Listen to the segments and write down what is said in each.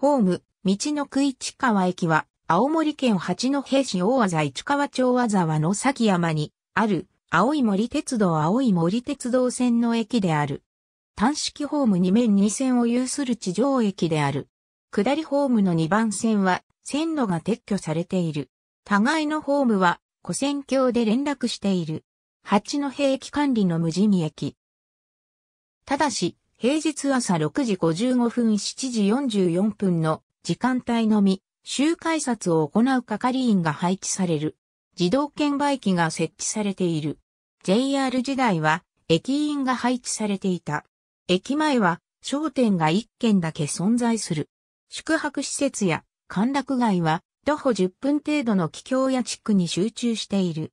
ホーム、道の区市川駅は、青森県八戸市大和市川町和沢の崎山に、ある、青い森鉄道青い森鉄道線の駅である。単式ホーム2面2線を有する地上駅である。下りホームの2番線は、線路が撤去されている。互いのホームは、古線橋で連絡している。八戸駅管理の無人駅。ただし、平日朝6時55分7時44分の時間帯のみ、周改札を行う係員が配置される。自動券売機が設置されている。JR 時代は駅員が配置されていた。駅前は商店が1軒だけ存在する。宿泊施設や歓楽街は徒歩10分程度の帰郷や地区に集中している。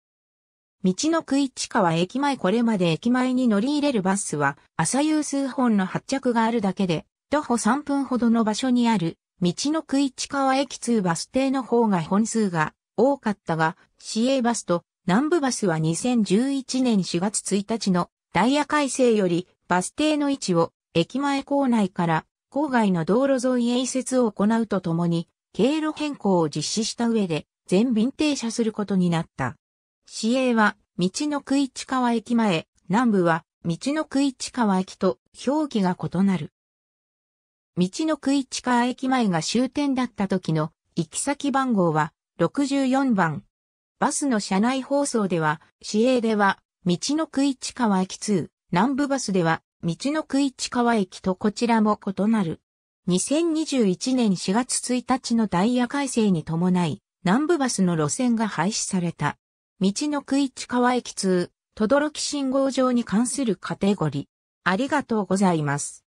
道の区市川駅前これまで駅前に乗り入れるバスは、朝夕数本の発着があるだけで、徒歩3分ほどの場所にある、道の区市川駅通バス停の方が本数が多かったが、市営バスと南部バスは2011年4月1日のダイヤ改正よりバス停の位置を駅前構内から郊外の道路沿いへ移設を行うとともに経路変更を実施した上で全便停車することになった。市営は、道の区市川駅前、南部は、道の区市川駅と表記が異なる。道の区市川駅前が終点だった時の行き先番号は64番。バスの車内放送では、市営では、道の区市川駅2、南部バスでは、道の区市川駅とこちらも異なる。2021年4月1日のダイヤ改正に伴い、南部バスの路線が廃止された。道の区市川駅通、轟信号場に関するカテゴリ。ありがとうございます。